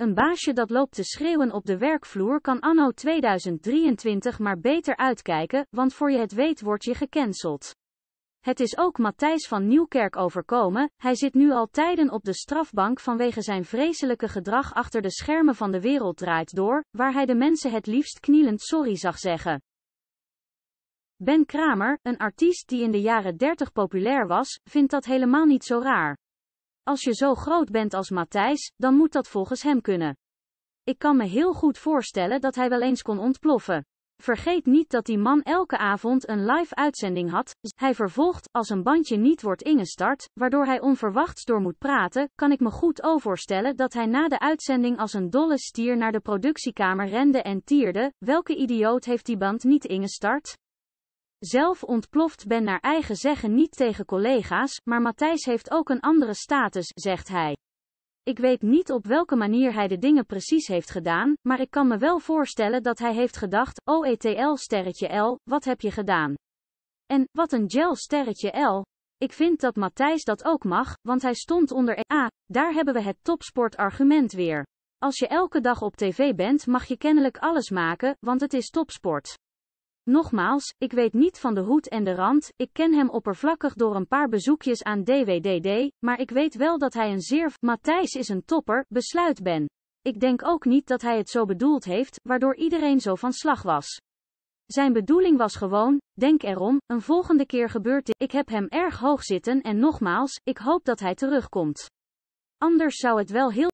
Een baasje dat loopt te schreeuwen op de werkvloer kan anno 2023 maar beter uitkijken, want voor je het weet word je gecanceld. Het is ook Matthijs van Nieuwkerk overkomen, hij zit nu al tijden op de strafbank vanwege zijn vreselijke gedrag achter de schermen van de wereld draait door, waar hij de mensen het liefst knielend sorry zag zeggen. Ben Kramer, een artiest die in de jaren 30 populair was, vindt dat helemaal niet zo raar. Als je zo groot bent als Matthijs, dan moet dat volgens hem kunnen. Ik kan me heel goed voorstellen dat hij wel eens kon ontploffen. Vergeet niet dat die man elke avond een live uitzending had. Dus hij vervolgt, als een bandje niet wordt ingestart, waardoor hij onverwachts door moet praten, kan ik me goed overstellen dat hij na de uitzending als een dolle stier naar de productiekamer rende en tierde, welke idioot heeft die band niet ingestart? Zelf ontploft Ben naar eigen zeggen niet tegen collega's, maar Matthijs heeft ook een andere status, zegt hij. Ik weet niet op welke manier hij de dingen precies heeft gedaan, maar ik kan me wel voorstellen dat hij heeft gedacht, OETL sterretje L, wat heb je gedaan? En, wat een gel sterretje L. Ik vind dat Matthijs dat ook mag, want hij stond onder e A. daar hebben we het topsportargument weer. Als je elke dag op tv bent mag je kennelijk alles maken, want het is topsport. Nogmaals, ik weet niet van de hoed en de rand, ik ken hem oppervlakkig door een paar bezoekjes aan DWDD, maar ik weet wel dat hij een zeer Matthijs is een topper besluit ben. Ik denk ook niet dat hij het zo bedoeld heeft, waardoor iedereen zo van slag was. Zijn bedoeling was gewoon, denk erom, een volgende keer gebeurt dit. Ik heb hem erg hoog zitten en nogmaals, ik hoop dat hij terugkomt. Anders zou het wel heel